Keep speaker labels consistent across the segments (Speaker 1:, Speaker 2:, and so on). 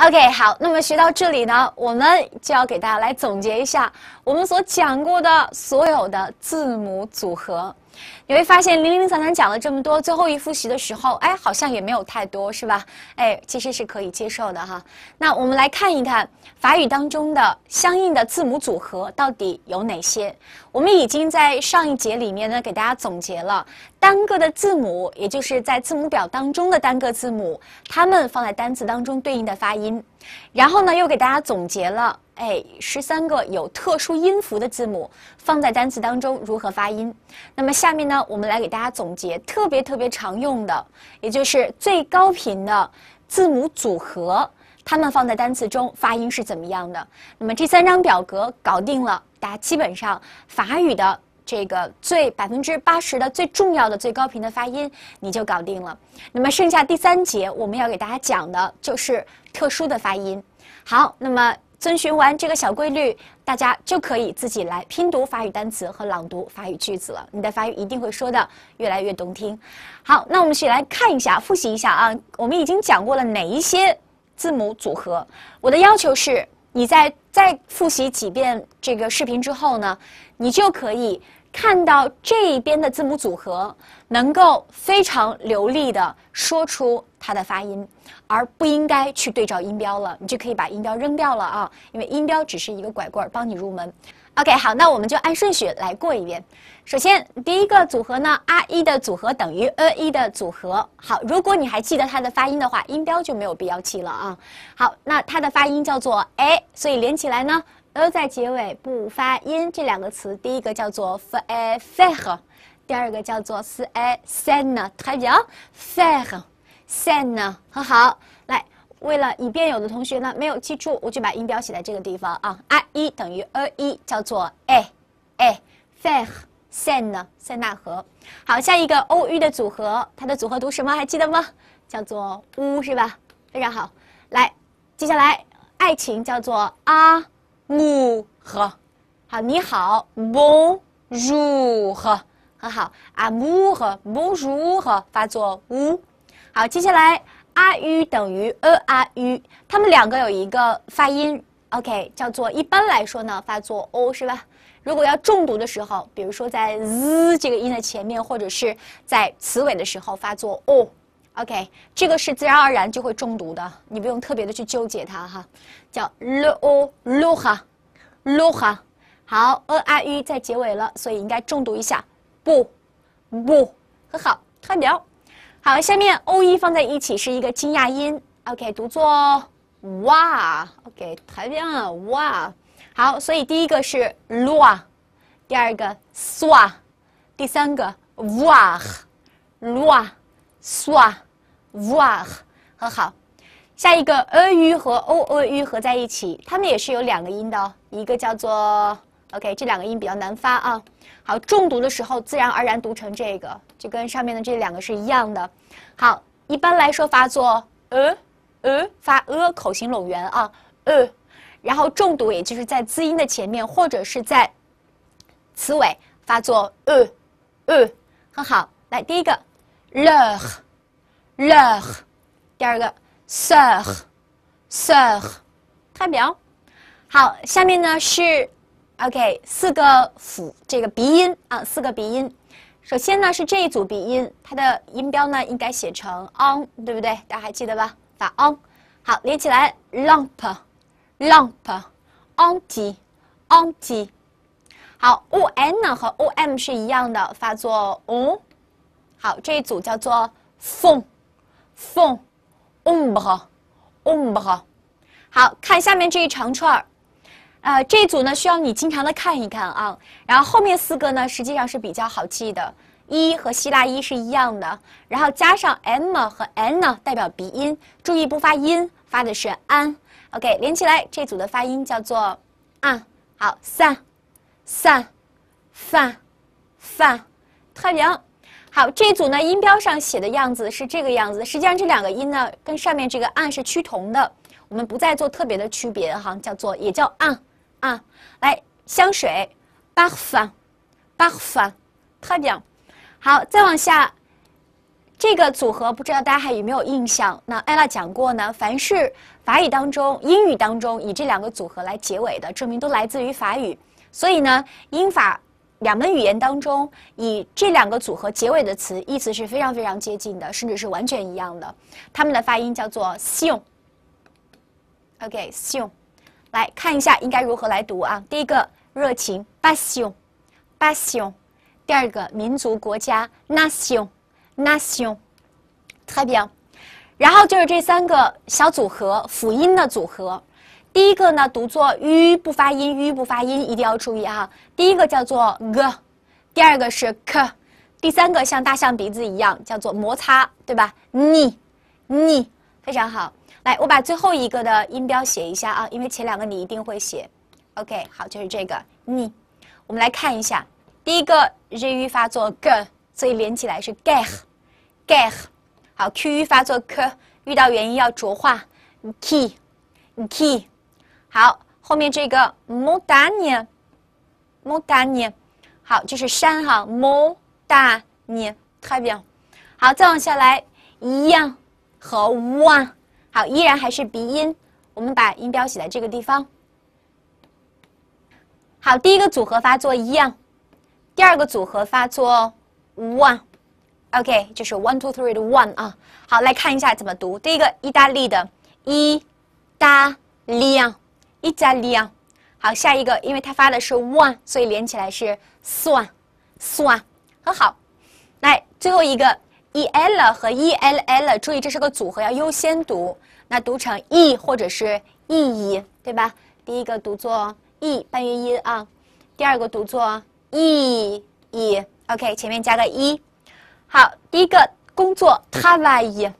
Speaker 1: OK，好，那么学到这里呢，我们就要给大家来总结一下我们所讲过的所有的字母组合。你会发现零零散散讲了这么多，最后一复习的时候，哎，好像也没有太多，是吧？哎，其实是可以接受的哈。那我们来看一看法语当中的相应的字母组合到底有哪些。我们已经在上一节里面呢，给大家总结了单个的字母，也就是在字母表当中的单个字母，它们放在单词当中对应的发音。然后呢，又给大家总结了，哎，十三个有特殊音符的字母放在单词当中如何发音。那么下面呢，我们来给大家总结特别特别常用的，也就是最高频的字母组合，它们放在单词中发音是怎么样的。那么这三张表格搞定了。大家基本上法语的这个最百分之八十的最重要的最高频的发音你就搞定了。那么剩下第三节我们要给大家讲的就是特殊的发音。好，那么遵循完这个小规律，大家就可以自己来拼读法语单词和朗读法语句子了。你的法语一定会说的越来越动听。好，那我们一起来看一下，复习一下啊。我们已经讲过了哪一些字母组合？我的要求是你在。在复习几遍这个视频之后呢，你就可以看到这一边的字母组合，能够非常流利的说出它的发音，而不应该去对照音标了。你就可以把音标扔掉了啊，因为音标只是一个拐棍儿，帮你入门。OK，好，那我们就按顺序来过一遍。首先，第一个组合呢，r 一的组合等于 a 一的组合。好，如果你还记得它的发音的话，音标就没有必要记了啊。好，那它的发音叫做 a，所以连起来呢 a 在结尾不发音。这两个词，第一个叫做 fa f a 第二个叫做 sa senna，代表 f a i senna，很好。为了以便有的同学呢没有记住，我就把音标写在这个地方啊。i 一等于 a 一，叫做 a a. s e n e 塞纳河。好，下一个 o u 的组合，它的组合读什么？还记得吗？叫做乌是吧？非常好。来，接下来爱情叫做阿木河。和，好，你好 bonjour 很好阿木河和 bonjour 发作乌。好，接下来。阿 r u 等于呃 r u 它们两个有一个发音，OK，叫做一般来说呢，发作 o 是吧？如果要重读的时候，比如说在 z 这个音的前面，或者是在词尾的时候发作 o，OK，这个是自然而然就会重读的，你不用特别的去纠结它哈。叫 luha，luha，好，eru 在结尾了，所以应该重读一下不不，很好，看表。好，下面 o e 放在一起是一个惊讶音，OK 读作哇，OK 台边啊哇，好，所以第一个是 lu 啊，第二个 su 啊，第三个 wu 啊，lu 啊，su 啊，wu 啊，很好。下一个 a u 和 o a u 合在一起，它们也是有两个音的哦，一个叫做。OK，这两个音比较难发啊。好，重读的时候自然而然读成这个，就跟上面的这两个是一样的。好，一般来说发作呃呃，发呃，口型拢圆啊呃。然后重读也就是在字音的前面或者是在词尾发作呃呃，很好。来，第一个 le，le，第二个 se，se，看表。好，下面呢是。OK，四个辅这个鼻音啊，四个鼻音。首先呢是这一组鼻音，它的音标呢应该写成 on，对不对？大家还记得吧？发 on。好，连起来，lump，lump，anti，anti。好 o n 呢和 o m 是一样的，发作 o 好，这一组叫做 phon，phon，on 不好 o b 不好。好看下面这一长串儿。啊，这组呢需要你经常的看一看啊。然后后面四个呢实际上是比较好记的，一和希腊一是一样的，然后加上 m 和 n 呢代表鼻音，注意不发音，发的是 an。OK，连起来这组的发音叫做 an。好散，a n 饭，a n f a n f a n 太棒！好，这组呢音标上写的样子是这个样子，实际上这两个音呢跟上面这个 an 是趋同的，我们不再做特别的区别哈，叫做也叫 an。啊，来香水，bafa，bafa，他讲，好，再往下，这个组合不知道大家还有没有印象？那艾拉讲过呢，凡是法语当中、英语当中以这两个组合来结尾的，证明都来自于法语。所以呢，英法两门语言当中，以这两个组合结尾的词，意思是非常非常接近的，甚至是完全一样的。它们的发音叫做 seum，OK，seum。来看一下应该如何来读啊！第一个热情 p a s i o n p a s i o n 第二个民族国家 n a t i o n n a t i o n 特别。然后就是这三个小组合辅音的组合。第一个呢读作 ü 不发音，ü 不发音一定要注意啊。第一个叫做 g，第二个是 k，第三个像大象鼻子一样叫做摩擦，对吧？ne，ne，非常好。来，我把最后一个的音标写一下啊，因为前两个你一定会写。OK，好，就是这个。你。我们来看一下，第一个日语发作 g，所以连起来是 geh，geh。好，qu 发作 k，遇到元音要浊化 k y k y 好，后面这个 m o u n i m o u n i 好，就是山哈 m o u n i n 代好，再往下来，一样和 one。好，依然还是鼻音，我们把音标写在这个地方。好，第一个组合发作一，样，第二个组合发作 one，OK，就是 one two three 的 one 啊。好，来看一下怎么读，第一个意大利的意大利 a 意大利好，下一个，因为它发的是 one，所以连起来是算，算，很好。来，最后一个。e l 和 e l l，注意这是个组合，要优先读。那读成 e 或者是 e e，对吧？第一个读作 e 半元音啊，第二个读作 e e。OK，前面加个 e。好，第一个工作 tavay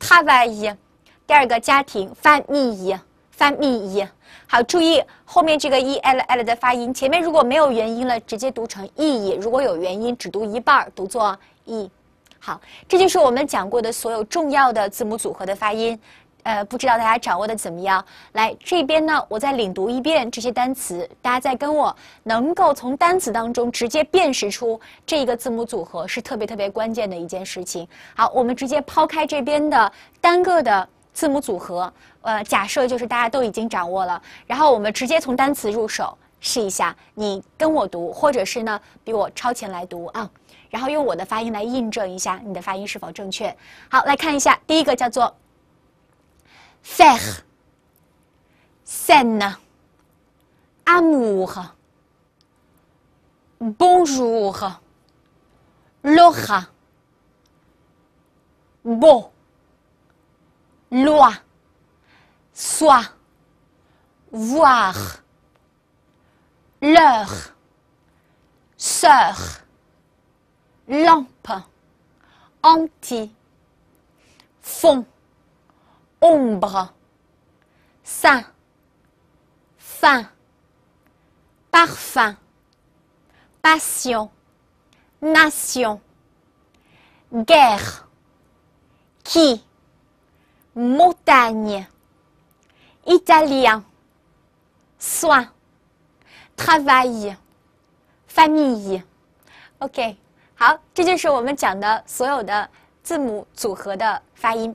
Speaker 1: tavay，第二个家庭 famee famee。好，注意后面这个 e l l 的发音，前面如果没有元音了，直接读成 e e；如果有元音，只读一半，读作 e。好，这就是我们讲过的所有重要的字母组合的发音，呃，不知道大家掌握的怎么样？来这边呢，我再领读一遍这些单词，大家再跟我能够从单词当中直接辨识出这一个字母组合，是特别特别关键的一件事情。好，我们直接抛开这边的单个的字母组合，呃，假设就是大家都已经掌握了，然后我们直接从单词入手试一下，你跟我读，或者是呢比我超前来读啊。然后用我的发音来印证一下你的发音是否正确。好，来看一下第一个，叫做，fei，scène，amour，bonjour，Laura，b o a loi，soit，voir，leur，sœur。lampe, anti, fond, ombre, saint fin, parfum, passion, nation, guerre, qui, montagne, italien, soin, travail, famille. OK. 好，这就是我们讲的所有的字母组合的发音。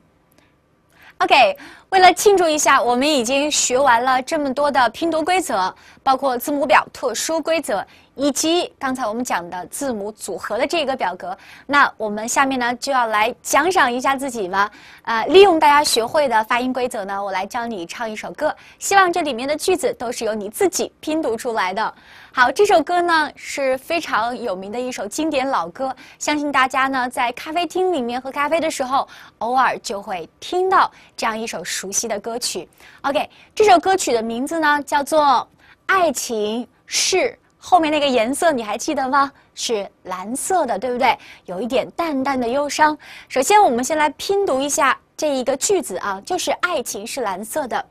Speaker 1: OK，为了庆祝一下，我们已经学完了这么多的拼读规则，包括字母表特殊规则。以及刚才我们讲的字母组合的这个表格，那我们下面呢就要来奖赏一下自己了。呃，利用大家学会的发音规则呢，我来教你唱一首歌。希望这里面的句子都是由你自己拼读出来的。好，这首歌呢是非常有名的一首经典老歌，相信大家呢在咖啡厅里面喝咖啡的时候，偶尔就会听到这样一首熟悉的歌曲。OK，这首歌曲的名字呢叫做《爱情是》。后面那个颜色你还记得吗？是蓝色的，对不对？有一点淡淡的忧伤。首先，我们先来拼读一下这一个句子啊，就是“爱情是蓝色的”。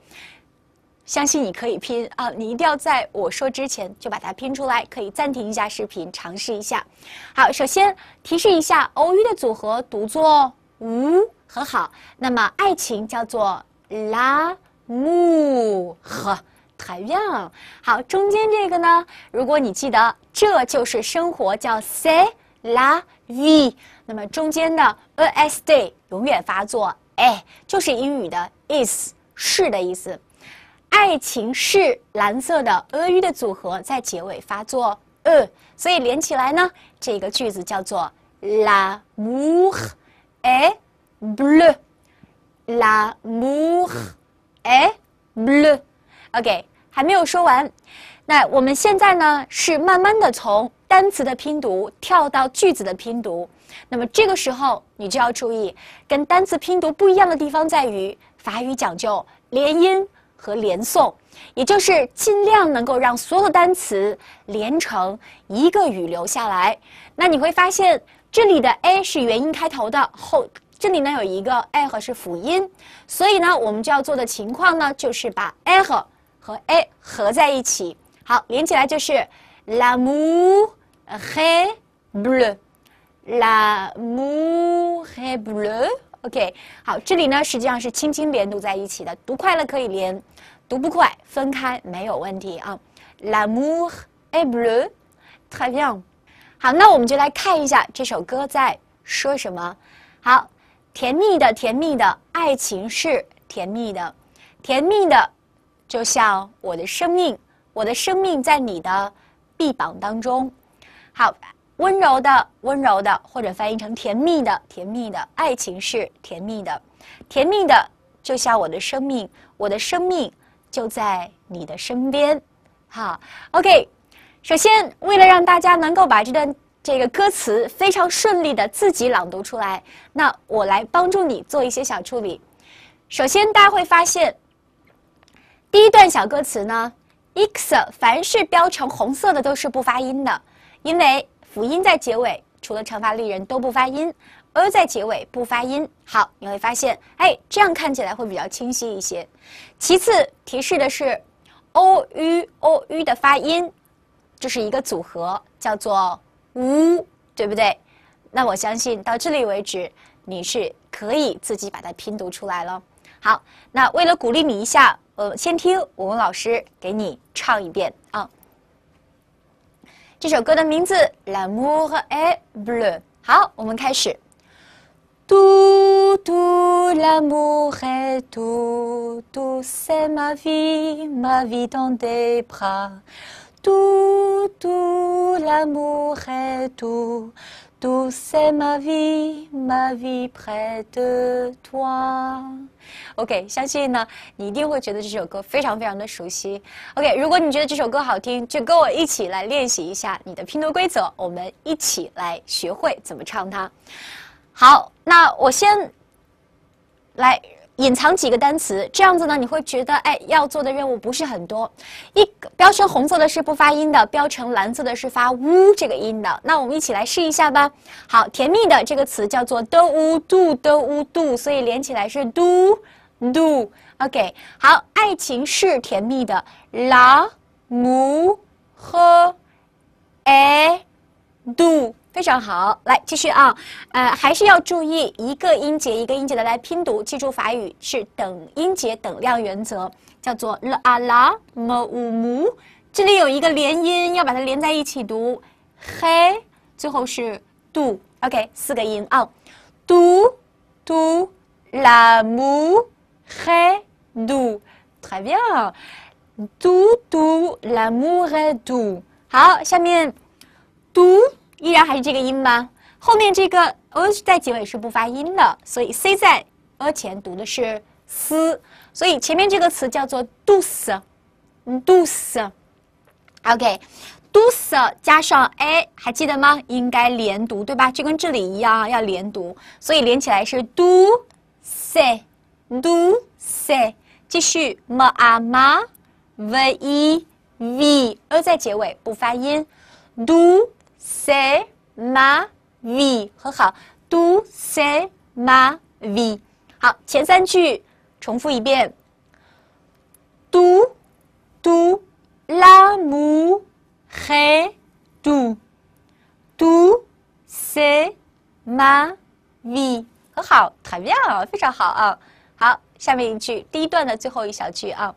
Speaker 1: 相信你可以拼啊，你一定要在我说之前就把它拼出来。可以暂停一下视频，尝试一下。好，首先提示一下 o 遇的组合读作无”，很好。那么，爱情叫做 l a m o 太阳好，中间这个呢？如果你记得，这就是生活，叫 C La V。那么中间的 A S D a y 永远发作哎，就是英语的 Is 是的意思。爱情是蓝色的，A 鱼的组合在结尾发作呃，所以连起来呢，这个句子叫做 La Mure est bleu。La m u h e est bleu。OK，还没有说完。那我们现在呢是慢慢的从单词的拼读跳到句子的拼读。那么这个时候你就要注意，跟单词拼读不一样的地方在于，法语讲究连音和连诵，也就是尽量能够让所有的单词连成一个语流下来。那你会发现，这里的 a 是元音开头的，后这里呢有一个 a 和是辅音，所以呢我们就要做的情况呢就是把 a 和。和 a 合在一起，好连起来就是 la mu he blue，la mu he blue，OK，好，这里呢实际上是轻轻连读在一起的，读快了可以连，读不快分开没有问题啊。la mu he blue，太好，那我们就来看一下这首歌在说什么。好，甜蜜的，甜蜜的爱情是甜蜜的，甜蜜的。就像我的生命，我的生命在你的臂膀当中，好温柔的温柔的，或者翻译成甜蜜的甜蜜的，爱情是甜蜜的，甜蜜的，就像我的生命，我的生命就在你的身边，好，OK。首先，为了让大家能够把这段这个歌词非常顺利的自己朗读出来，那我来帮助你做一些小处理。首先，大家会发现。第一段小歌词呢 i x 凡是标成红色的都是不发音的，因为辅音在结尾，除了长发丽人都不发音。a 在结尾不发音。好，你会发现，哎，这样看起来会比较清晰一些。其次提示的是 o u o u 的发音，这是一个组合，叫做 u，对不对？那我相信到这里为止，你是可以自己把它拼读出来了。好，那为了鼓励你一下。我们先听，我们老师给你唱一遍啊。这首歌的名字《La Mere Bleue》。好，我们开始。tout tout l'amour et tout tout c'est ma vie ma vie dans tes bras tout tout l'amour et tout Tu sais ma vie, ma vie près de toi. OK，相信呢，你一定会觉得这首歌非常非常的熟悉。OK，如果你觉得这首歌好听，就跟我一起来练习一下你的拼读规则，我们一起来学会怎么唱它。好，那我先来。隐藏几个单词，这样子呢，你会觉得，哎，要做的任务不是很多。一标成红色的是不发音的，标成蓝色的是发呜这个音的。那我们一起来试一下吧。好，甜蜜的这个词叫做 d 呜 d o du d o 所以连起来是 d o d o OK，好，爱情是甜蜜的，la mu h a du。非常好，来继续啊！呃，还是要注意一个音节一个音节的来拼读，记住法语是等音节等量原则，叫做 l'ala m u m 这里有一个连音，要把它连在一起读。he，最后是 du，OK，四个音啊。du du l a m o u 嘟 he du，très bien，du du l a m u he du。好，下面 du。依然还是这个音吗？后面这个 o 在结尾是不发音的，所以 c 在 a 前读的是斯，所以前面这个词叫做 duce，duce，OK，duce 加上 a 还记得吗？应该连读对吧？就跟这里一样，要连读，所以连起来是 duce，duce，继续 ma ma，ve v，a 在结尾不发音，du。C ma v 很好，Do c ma v 好，前三句重复一遍。Do do l a m u h e do do c ma v 很好，太妙啊，非常好啊。好，下面一句，第一段的最后一小句啊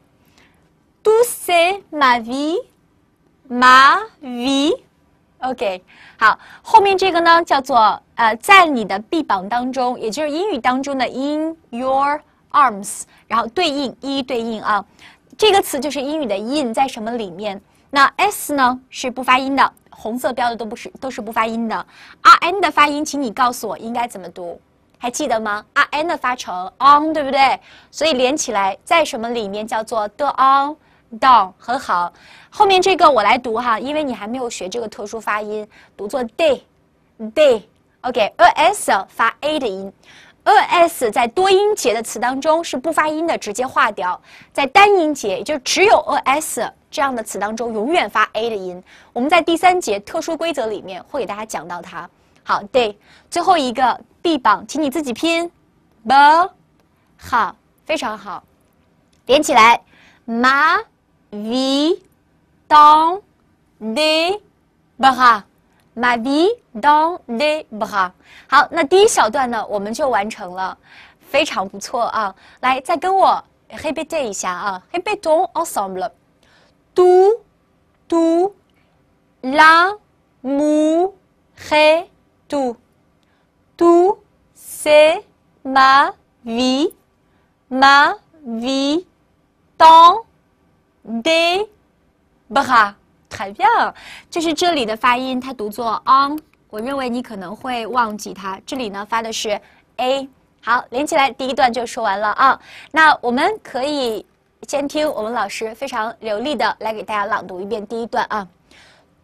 Speaker 1: ，Do c ma vie ma vie。OK，好，后面这个呢叫做呃，在你的臂膀当中，也就是英语当中的 in your arms，然后对应一一对应啊，这个词就是英语的 in 在什么里面，那 s 呢是不发音的，红色标的都不是都是不发音的，r n 的发音，请你告诉我应该怎么读，还记得吗？r n 的发成 on，对不对？所以连起来在什么里面叫做的 on。Down 很好，后面这个我来读哈，因为你还没有学这个特殊发音，读作 day，day，OK，a s 发 a 的音，a s 在多音节的词当中是不发音的，直接划掉，在单音节，也就只有 a s 这样的词当中，永远发 a 的音。我们在第三节特殊规则里面会给大家讲到它。好，day，最后一个 b 榜，请你自己拼，b，好，非常好，连起来，妈。V dans des bras, ma vie dans des bras。好，那第一小段呢，我们就完成了，非常不错啊！来，再跟我黑背对一下啊，黑背读，Awesome t u t u l'amour, t u t u c'est ma vie, ma vie dans de，bah，très bien，就是这里的发音，它读作 on。我认为你可能会忘记它。这里呢发的是 a。好，连起来，第一段就说完了啊。那我们可以先听我们老师非常流利的来给大家朗读一遍第一段啊。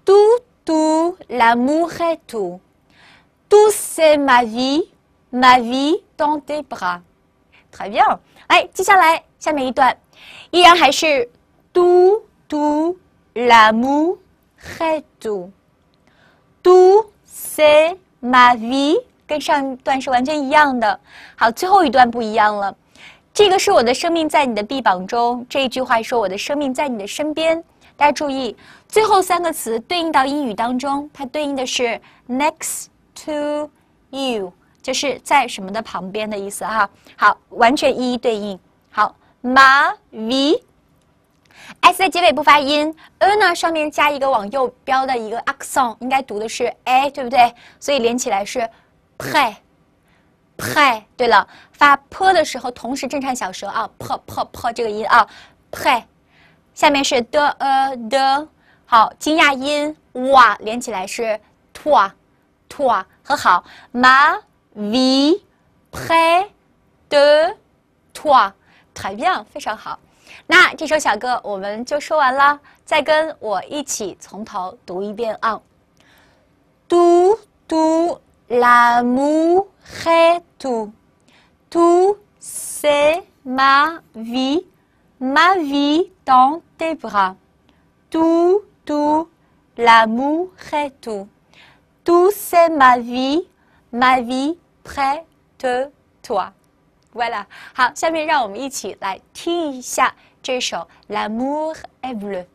Speaker 1: tout, tout, l'amour e t o u t tout c'est ma vie, ma vie dans tes bras, très b i 来，接下来下面一段，依然还是。嘟嘟啦，姆，嗨嘟嘟是，my，v。跟上一段是完全一样的。好，最后一段不一样了。这个是我的生命在你的臂膀中，这一句话说我的生命在你的身边。大家注意，最后三个词对应到英语当中，它对应的是 next to you，就是在什么的旁边的意思哈。好，完全一一对应。好，my v。s 在结尾不发音，n 呢上面加一个往右标的一个 a c c e n 应该读的是 a，对不对？所以连起来是 pre，pre。对了，发 p 的时候同时震颤小舌啊，p p p 这个音啊，pre。下面是 d a d，好，惊讶音哇，连起来是 toi，toi。很好，ma v i près de t o i t r i 非常好。那这首小歌我们就说完了再跟我一起从头读一遍啊嘟嘟啦木嗨兔读噻嘛 v 嘛 vit dang de i 嘟嘟啦木嗨兔读 p r e s e t t u 乖了，好，下面让我们一起来听一下这首《L'amour e v e a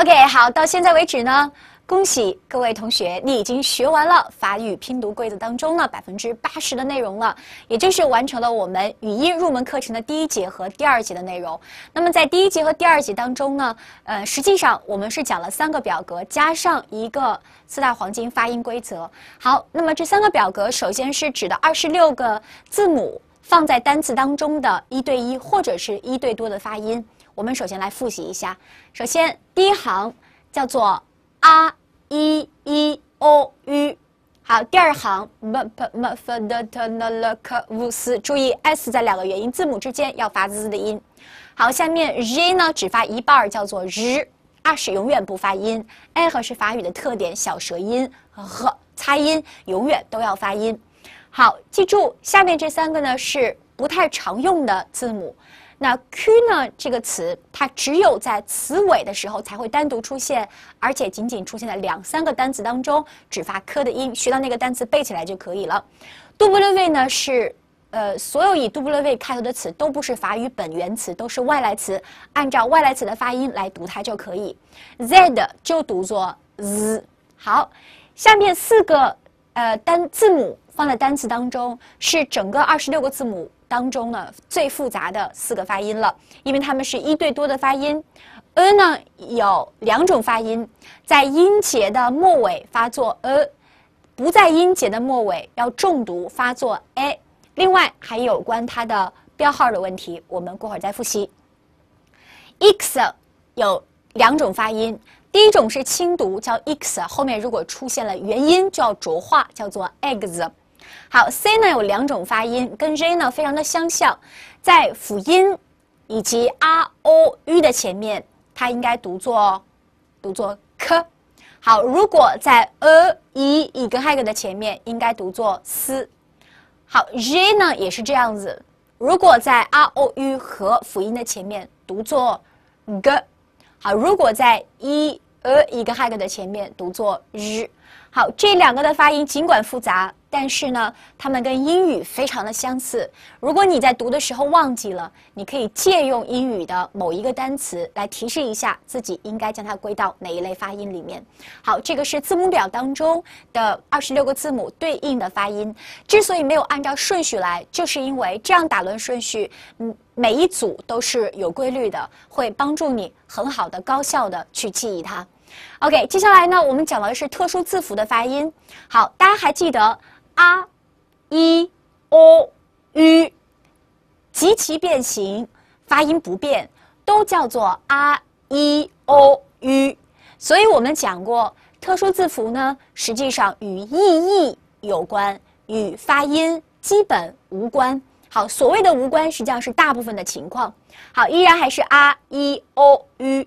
Speaker 1: OK，好，到现在为止呢，恭喜各位同学，你已经学完了法语拼读规则当中呢百分之八十的内容了，也就是完成了我们语音入门课程的第一节和第二节的内容。那么在第一节和第二节当中呢，呃，实际上我们是讲了三个表格加上一个四大黄金发音规则。好，那么这三个表格首先是指的二十六个字母放在单词当中的一对一或者是一对多的发音。我们首先来复习一下，首先第一行叫做啊 i 一欧 u，好，第二行 m p m f n t l k u s，注意 s 在两个元音字母之间要发 z 的音。好，下面 z 呢只发一半，叫做 z，r 是永远不发音 a 和是法语的特点，小舌音和擦音永远都要发音。好，记住下面这三个呢是不太常用的字母。那 q 呢？这个词，它只有在词尾的时候才会单独出现，而且仅仅出现在两三个单词当中，只发 k 的音。学到那个单词，背起来就可以了。杜 u b l 呢？是，呃，所有以杜 u b l 开头的词都不是法语本源词，都是外来词，按照外来词的发音来读它就可以。z 就读作 z。好，下面四个呃单字母。换了单词当中，是整个二十六个字母当中呢最复杂的四个发音了，因为它们是一对多的发音。呃呢有两种发音，在音节的末尾发作呃，不在音节的末尾要重读发作 a。另外还有关它的标号的问题，我们过会儿再复习。x 有两种发音，第一种是轻读叫 x，后面如果出现了元音就要浊化，叫做 x。好，c 呢有两种发音，跟 j 呢非常的相像，在辅音以及 r o u 的前面，它应该读作读作 k。好，如果在 e i e 跟 hag 的前面，应该读作 s。好，j 呢也是这样子，如果在 r o u 和辅音的前面读作 g。好，如果在 e i e 个 hag 的前面读作 r。好，这两个的发音尽管复杂。但是呢，它们跟英语非常的相似。如果你在读的时候忘记了，你可以借用英语的某一个单词来提示一下自己，应该将它归到哪一类发音里面。好，这个是字母表当中的二十六个字母对应的发音。之所以没有按照顺序来，就是因为这样打乱顺序，嗯，每一组都是有规律的，会帮助你很好的、高效的去记忆它。OK，接下来呢，我们讲的是特殊字符的发音。好，大家还记得？啊，i o u，及其变形发音不变，都叫做啊 i o u。所以，我们讲过特殊字符呢，实际上与意义有关，与发音基本无关。好，所谓的无关，实际上是大部分的情况。好，依然还是啊 i o u。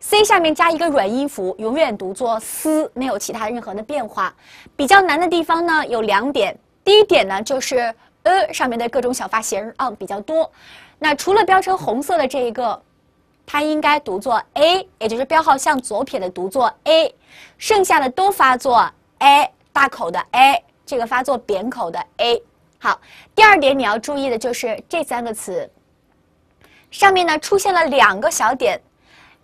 Speaker 1: C 下面加一个软音符，永远读作思，没有其他任何的变化。比较难的地方呢有两点，第一点呢就是呃上面的各种小发型啊比较多。那除了标成红色的这一个，它应该读作 a，也就是标号向左撇的读作 a，剩下的都发作 a 大口的 a，这个发作扁口的 a。好，第二点你要注意的就是这三个词上面呢出现了两个小点。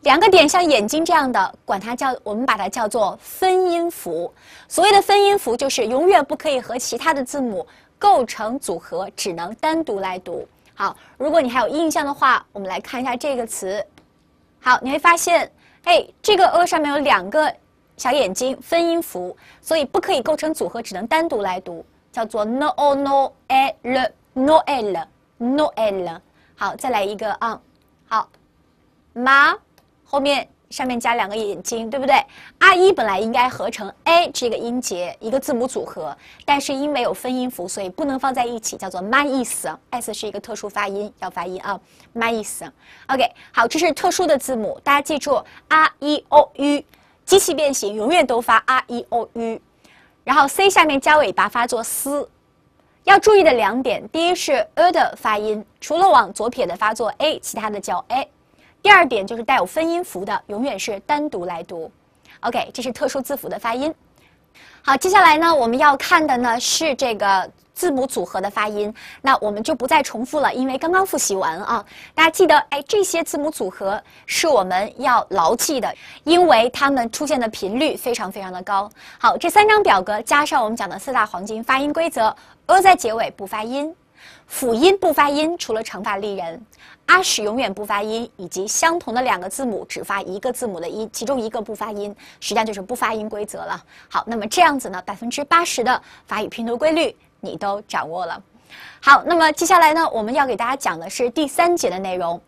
Speaker 1: 两个点像眼睛这样的，管它叫我们把它叫做分音符。所谓的分音符，就是永远不可以和其他的字母构成组合，只能单独来读。好，如果你还有印象的话，我们来看一下这个词。好，你会发现，哎，这个 a 上面有两个小眼睛，分音符，所以不可以构成组合，只能单独来读，叫做 no no el no el no el。好，再来一个啊，好，马。后面上面加两个眼睛，对不对？r 一本来应该合成 a 这个音节，一个字母组合，但是因为有分音符，所以不能放在一起，叫做 m y e s。s 是一个特殊发音，要发音啊 m y e s。OK，好，这是特殊的字母，大家记住 r e o u，机器变形永远都发 r e o u。然后 c 下面加尾巴发作 s，要注意的两点，第一是 e 的发音，除了往左撇的发作 a，其他的叫 a。第二点就是带有分音符的，永远是单独来读。OK，这是特殊字符的发音。好，接下来呢，我们要看的呢是这个字母组合的发音。那我们就不再重复了，因为刚刚复习完啊。大家记得，哎，这些字母组合是我们要牢记的，因为它们出现的频率非常非常的高。好，这三张表格加上我们讲的四大黄金发音规则呃，在结尾不发音，辅音不发音，除了乘法丽人。阿史永远不发音，以及相同的两个字母只发一个字母的音，其中一个不发音，实际上就是不发音规则了。好，那么这样子呢，百分之八十的法语拼读规律你都掌握了。好，那么接下来呢，我们要给大家讲的是第三节的内容。